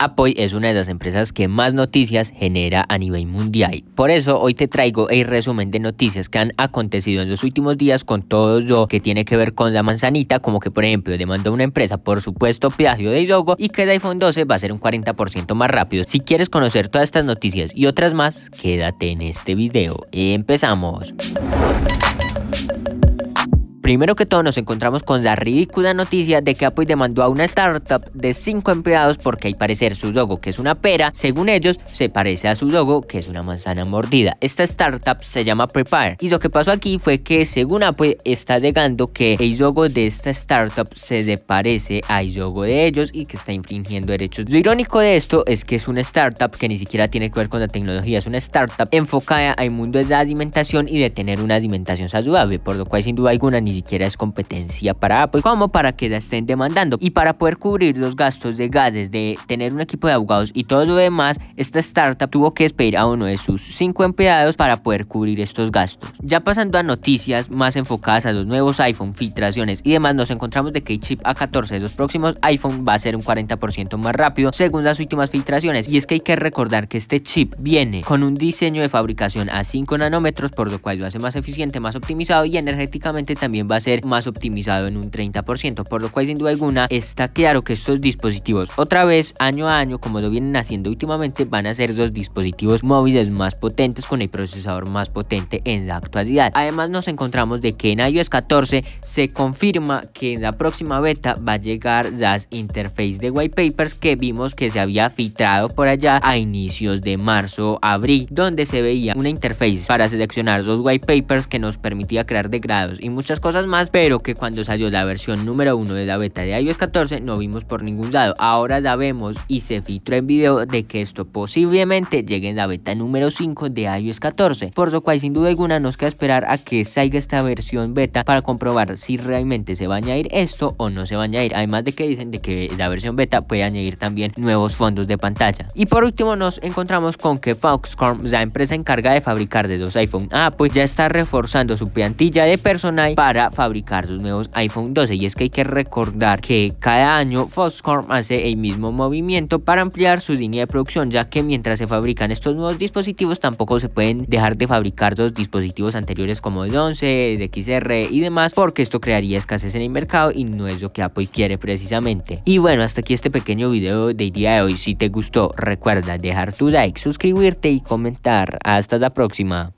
Apoy es una de las empresas que más noticias genera a nivel mundial. Por eso hoy te traigo el resumen de noticias que han acontecido en los últimos días con todo lo que tiene que ver con la manzanita, como que por ejemplo demandó una empresa por supuesto plagio de yogo y que el iPhone 12 va a ser un 40% más rápido. Si quieres conocer todas estas noticias y otras más, quédate en este video. Empezamos primero que todo nos encontramos con la ridícula noticia de que Apple demandó a una startup de 5 empleados porque al parecer su logo, que es una pera, según ellos, se parece a su logo, que es una manzana mordida. Esta startup se llama Prepare. Y lo que pasó aquí fue que según Apple está llegando que el logo de esta startup se le parece al logo de ellos y que está infringiendo derechos. Lo irónico de esto es que es una startup que ni siquiera tiene que ver con la tecnología, es una startup enfocada al mundo de la alimentación y de tener una alimentación saludable, por lo cual sin duda alguna ni siquiera es competencia para Apple, como para que la estén demandando. Y para poder cubrir los gastos de gases, de tener un equipo de abogados y todo lo demás, esta startup tuvo que despedir a uno de sus cinco empleados para poder cubrir estos gastos. Ya pasando a noticias más enfocadas a los nuevos iPhone, filtraciones y demás, nos encontramos de que el chip A14 de los próximos iPhone va a ser un 40% más rápido según las últimas filtraciones. Y es que hay que recordar que este chip viene con un diseño de fabricación a 5 nanómetros, por lo cual lo hace más eficiente, más optimizado y energéticamente también va a ser más optimizado en un 30%, por lo cual sin duda alguna está claro que estos dispositivos otra vez año a año como lo vienen haciendo últimamente van a ser los dispositivos móviles más potentes con el procesador más potente en la actualidad. Además nos encontramos de que en iOS 14 se confirma que en la próxima beta va a llegar las interface de white papers que vimos que se había filtrado por allá a inicios de marzo, abril, donde se veía una interface para seleccionar los white papers que nos permitía crear degrados y muchas cosas cosas más, pero que cuando salió la versión número 1 de la beta de iOS 14 no vimos por ningún lado. Ahora la vemos y se filtró en video de que esto posiblemente llegue en la beta número 5 de iOS 14, por lo cual sin duda alguna nos queda esperar a que salga esta versión beta para comprobar si realmente se va a añadir esto o no se va a añadir, además de que dicen de que la versión beta puede añadir también nuevos fondos de pantalla. Y por último nos encontramos con que Foxconn, la empresa encargada de fabricar de los iPhone pues ya está reforzando su plantilla de personal para fabricar sus nuevos iPhone 12 y es que hay que recordar que cada año Foxconn hace el mismo movimiento para ampliar su línea de producción ya que mientras se fabrican estos nuevos dispositivos tampoco se pueden dejar de fabricar los dispositivos anteriores como el 11, el XR y demás porque esto crearía escasez en el mercado y no es lo que Apple quiere precisamente. Y bueno hasta aquí este pequeño video del día de hoy si te gustó recuerda dejar tu like, suscribirte y comentar. Hasta la próxima.